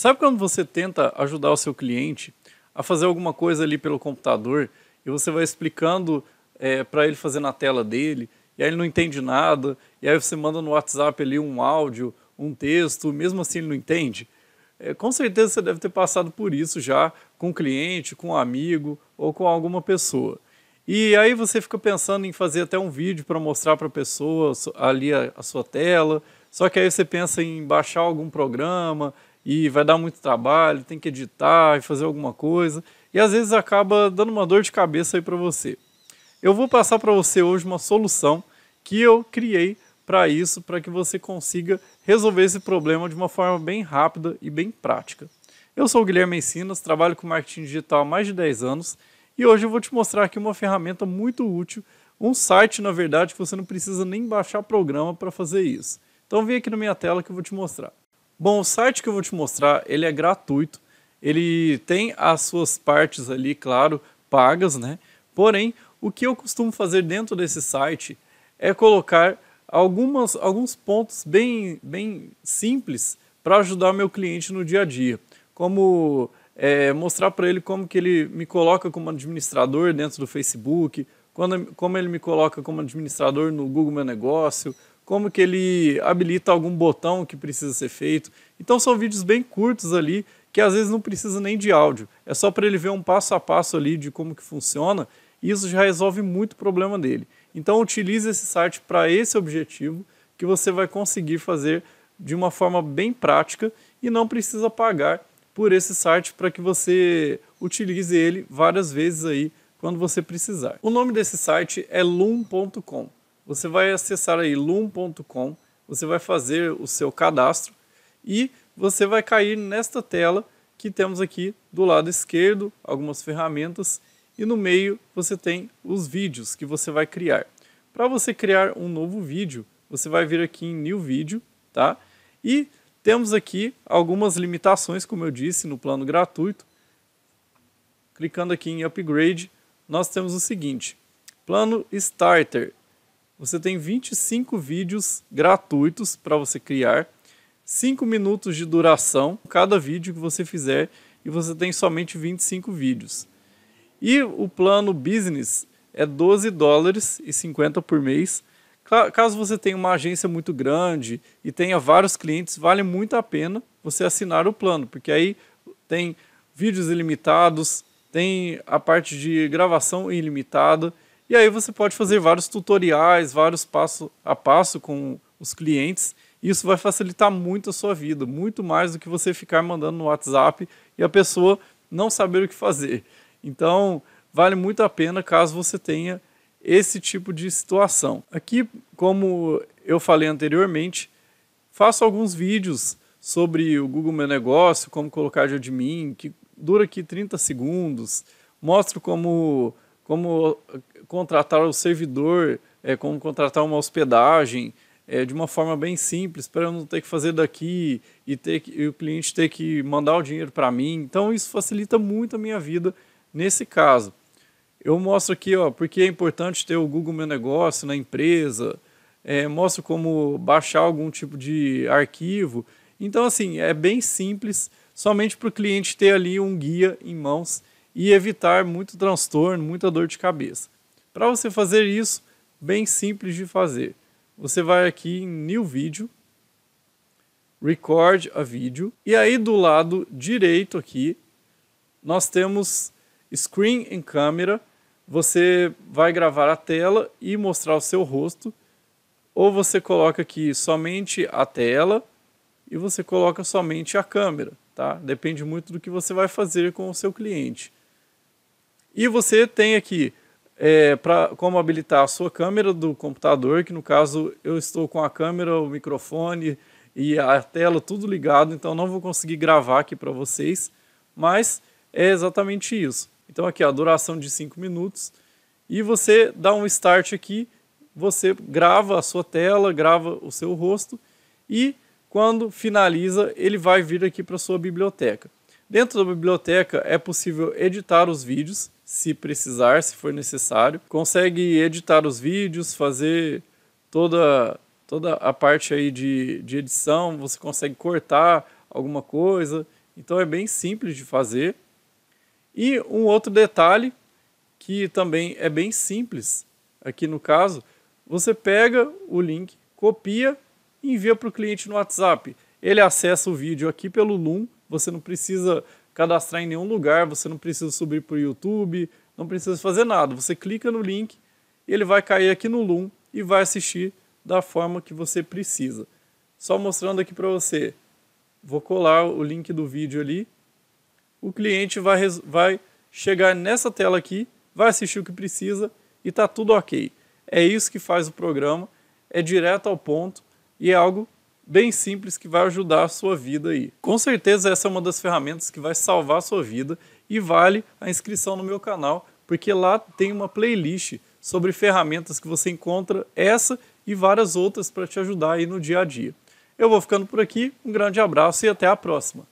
Sabe quando você tenta ajudar o seu cliente a fazer alguma coisa ali pelo computador e você vai explicando é, eh, para ele fazer na tela dele e aí ele não entende nada e aí você manda no WhatsApp ali um áudio, um texto, mesmo assim ele não entende? É, com certeza você deve ter passado por isso já com um cliente, com um amigo ou com alguma pessoa. E aí você fica pensando em fazer até um vídeo para mostrar para a pessoa ali a, a sua tela, só que aí você pensa em baixar algum programa, e vai dar muito trabalho, tem que editar e fazer alguma coisa, e às vezes acaba dando uma dor de cabeça aí para você. Eu vou passar para você hoje uma solução que eu criei para isso, para que você consiga resolver esse problema de uma forma bem rápida e bem prática. Eu sou o Guilherme Ensinas, trabalho com marketing digital há mais de 10 anos e hoje eu vou te mostrar aqui uma ferramenta muito útil, um site, na verdade, que você não precisa nem baixar programa para fazer isso. Então vem aqui na minha tela que eu vou te mostrar. Bom, o site que eu vou te mostrar, ele é gratuito. Ele tem as suas partes ali, claro, pagas, né? Porém, o que eu costumo fazer dentro desse site é colocar algumas, alguns pontos bem, bem simples para ajudar meu cliente no dia a dia. Como é, mostrar para ele como que ele me coloca como administrador dentro do Facebook, quando, como ele me coloca como administrador no Google Meu Negócio, como que ele habilita algum botão que precisa ser feito. Então são vídeos bem curtos ali, que às vezes não precisa nem de áudio. É só para ele ver um passo a passo ali de como que funciona, e isso já resolve muito o problema dele. Então utilize esse site para esse objetivo, que você vai conseguir fazer de uma forma bem prática e não precisa pagar por esse site para que você utilize ele várias vezes aí quando você precisar. O nome desse site é loom.com. Você vai acessar aí loom.com, você vai fazer o seu cadastro e você vai cair nesta tela que temos aqui do lado esquerdo, algumas ferramentas e no meio você tem os vídeos que você vai criar. Para você criar um novo vídeo, você vai vir aqui em New Video, tá? E temos aqui algumas limitações, como eu disse, no plano gratuito. Clicando aqui em Upgrade, nós temos o seguinte. Plano Starter, você tem 25 vídeos gratuitos para você criar, 5 minutos de duração cada vídeo que você fizer e você tem somente 25 vídeos. E o plano business é 12 dólares e 50 por mês. Caso você tenha uma agência muito grande e tenha vários clientes, vale muito a pena você assinar o plano, porque aí tem vídeos ilimitados, tem a parte de gravação ilimitada e aí você pode fazer vários tutoriais, vários passo a passo com os clientes. Isso vai facilitar muito a sua vida, muito mais do que você ficar mandando no WhatsApp e a pessoa não saber o que fazer. Então, vale muito a pena caso você tenha esse tipo de situação. Aqui, como eu falei anteriormente, faço alguns vídeos sobre o Google Meu Negócio, como colocar de admin, que dura aqui 30 segundos, mostro como como eh, contratar o servidor, é, como contratar uma hospedagem, é, de uma forma bem simples, para eu não ter que fazer daqui e, ter que, e o cliente ter que mandar o dinheiro para mim. Então, isso facilita muito a minha vida nesse caso. Eu mostro aqui ó, porque é importante ter o Google Meu Negócio na empresa, é, mostro como baixar algum tipo de arquivo. Então, assim, é bem simples, somente para o cliente ter ali um guia em mãos e evitar muito transtorno, muita dor de cabeça. Para você fazer isso, bem simples de fazer. Você vai aqui em New Video, Record a Video, e aí do lado direito aqui, nós temos Screen em Câmera. Você vai gravar a tela e mostrar o seu rosto, ou você coloca aqui somente a tela e você coloca somente a câmera, tá? Depende muito do que você vai fazer com o seu cliente. E você tem aqui é, como habilitar a sua câmera do computador, que no caso eu estou com a câmera, o microfone e a tela tudo ligado, então não vou conseguir gravar aqui para vocês, mas é exatamente isso. Então aqui a duração de 5 minutos e você dá um start aqui, você grava a sua tela, grava o seu rosto e quando finaliza ele vai vir aqui para sua biblioteca. Dentro da biblioteca é possível editar os vídeos, se precisar, se for necessário. Consegue editar os vídeos, fazer toda, toda a parte aí de, de edição, você consegue cortar alguma coisa. Então é bem simples de fazer. E um outro detalhe que também é bem simples, aqui no caso, você pega o link, copia e envia para o cliente no WhatsApp. Ele acessa o vídeo aqui pelo Loom, você não precisa cadastrar em nenhum lugar, você não precisa subir para o YouTube, não precisa fazer nada. Você clica no link, e ele vai cair aqui no Loom e vai assistir da forma que você precisa. Só mostrando aqui para você, vou colar o link do vídeo ali, o cliente vai, vai chegar nessa tela aqui, vai assistir o que precisa e está tudo ok. É isso que faz o programa, é direto ao ponto e é algo bem simples que vai ajudar a sua vida aí. Com certeza essa é uma das ferramentas que vai salvar a sua vida e vale a inscrição no meu canal, porque lá tem uma playlist sobre ferramentas que você encontra essa e várias outras para te ajudar aí no dia a dia. Eu vou ficando por aqui, um grande abraço e até a próxima.